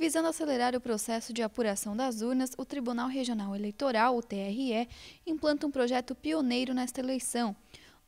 Visando acelerar o processo de apuração das urnas, o Tribunal Regional Eleitoral, o TRE, implanta um projeto pioneiro nesta eleição.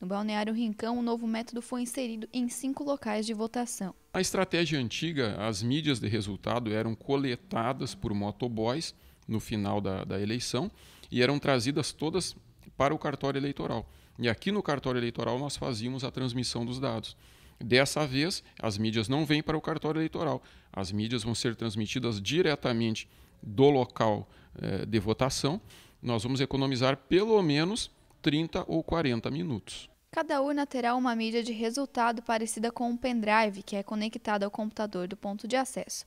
No Balneário Rincão, o novo método foi inserido em cinco locais de votação. A estratégia antiga, as mídias de resultado eram coletadas por motoboys no final da, da eleição e eram trazidas todas para o cartório eleitoral. E aqui no cartório eleitoral nós fazíamos a transmissão dos dados. Dessa vez, as mídias não vêm para o cartório eleitoral. As mídias vão ser transmitidas diretamente do local eh, de votação. Nós vamos economizar pelo menos 30 ou 40 minutos. Cada urna terá uma mídia de resultado parecida com um pendrive, que é conectado ao computador do ponto de acesso,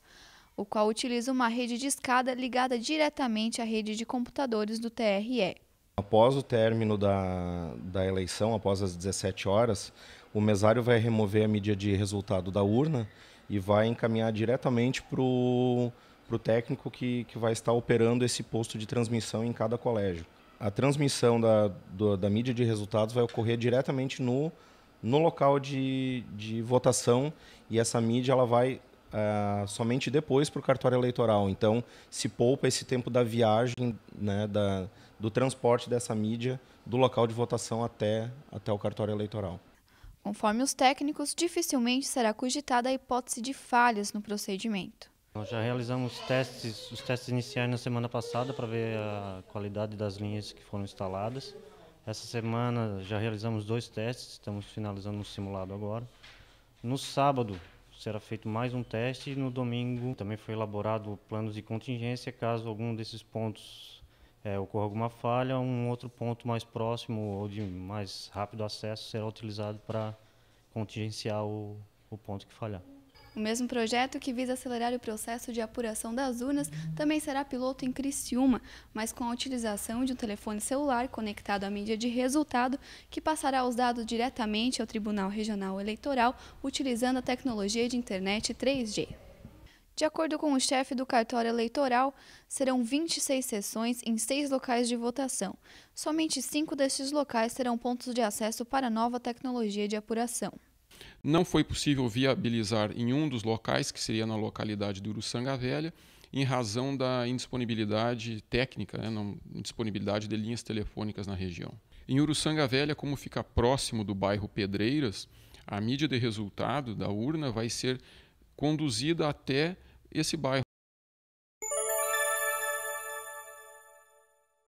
o qual utiliza uma rede de escada ligada diretamente à rede de computadores do TRE. Após o término da, da eleição, após as 17 horas, o mesário vai remover a mídia de resultado da urna e vai encaminhar diretamente para o técnico que, que vai estar operando esse posto de transmissão em cada colégio. A transmissão da, do, da mídia de resultados vai ocorrer diretamente no, no local de, de votação e essa mídia ela vai uh, somente depois para o cartório eleitoral. Então, se poupa esse tempo da viagem, né, da, do transporte dessa mídia do local de votação até, até o cartório eleitoral. Conforme os técnicos, dificilmente será cogitada a hipótese de falhas no procedimento. Nós já realizamos testes, os testes iniciais na semana passada para ver a qualidade das linhas que foram instaladas. Essa semana já realizamos dois testes, estamos finalizando um simulado agora. No sábado será feito mais um teste no domingo também foi elaborado planos de contingência caso algum desses pontos é, ocorra alguma falha, um outro ponto mais próximo ou de mais rápido acesso será utilizado para contingenciar o, o ponto que falhar. O mesmo projeto que visa acelerar o processo de apuração das urnas também será piloto em Criciúma, mas com a utilização de um telefone celular conectado à mídia de resultado, que passará os dados diretamente ao Tribunal Regional Eleitoral, utilizando a tecnologia de internet 3G. De acordo com o chefe do cartório eleitoral, serão 26 sessões em seis locais de votação. Somente cinco destes locais serão pontos de acesso para a nova tecnologia de apuração. Não foi possível viabilizar em um dos locais, que seria na localidade de Uruçanga Velha, em razão da indisponibilidade técnica, né, não, indisponibilidade de linhas telefônicas na região. Em Uruçanga Velha, como fica próximo do bairro Pedreiras, a mídia de resultado da urna vai ser conduzida até esse bairro